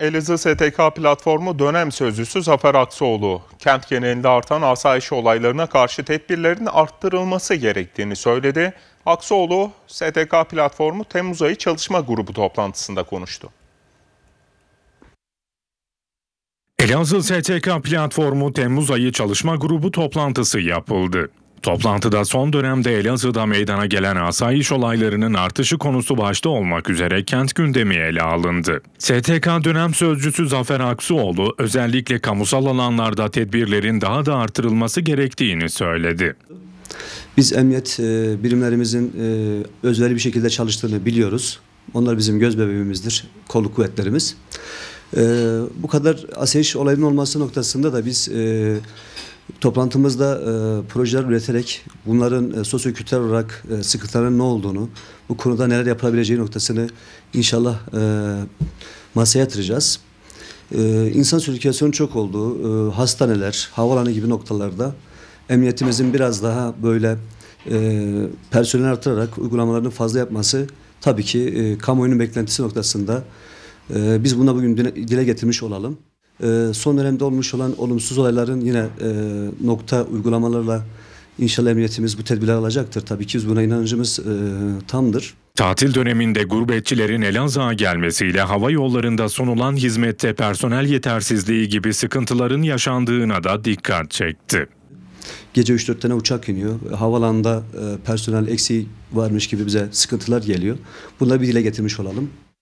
Elazığ STK platformu dönem sözcüsü Zafer Aksoğlu, kent genelinde artan asayiş olaylarına karşı tedbirlerin arttırılması gerektiğini söyledi. Aksoğlu, STK platformu Temmuz ayı çalışma grubu toplantısında konuştu. Elazığ STK platformu Temmuz ayı çalışma grubu toplantısı yapıldı. Toplantıda son dönemde Elazığ'da meydana gelen asayiş olaylarının artışı konusu başta olmak üzere kent gündemi ele alındı. STK dönem sözcüsü Zafer Aksuoğlu özellikle kamusal alanlarda tedbirlerin daha da artırılması gerektiğini söyledi. Biz emniyet e, birimlerimizin e, özverili bir şekilde çalıştığını biliyoruz. Onlar bizim göz bebeğimizdir, kolu kuvvetlerimiz. E, bu kadar asayiş olayının olması noktasında da biz Toplantımızda e, projeler üreterek bunların e, sosyo-kültürel olarak e, sıkıntıların ne olduğunu, bu konuda neler yapılabileceği noktasını inşallah e, masaya yatıracağız. E, insan sirkülasyonu çok olduğu e, hastaneler, havaalanı gibi noktalarda emniyetimizin biraz daha böyle e, personel artırarak uygulamalarını fazla yapması tabii ki e, kamuoyunun beklentisi noktasında e, biz buna bugün dile getirmiş olalım. Ee, son dönemde olmuş olan olumsuz olayların yine e, nokta uygulamalarla inşallah emniyetimiz bu tedbirler alacaktır. Tabii ki biz buna inancımız e, tamdır. Tatil döneminde gurbetçilerin Elazığ'a gelmesiyle hava yollarında sunulan hizmette personel yetersizliği gibi sıkıntıların yaşandığına da dikkat çekti. Gece 3-4 tane uçak iniyor. Havalanda e, personel eksiği varmış gibi bize sıkıntılar geliyor. Bunları bir dile getirmiş olalım.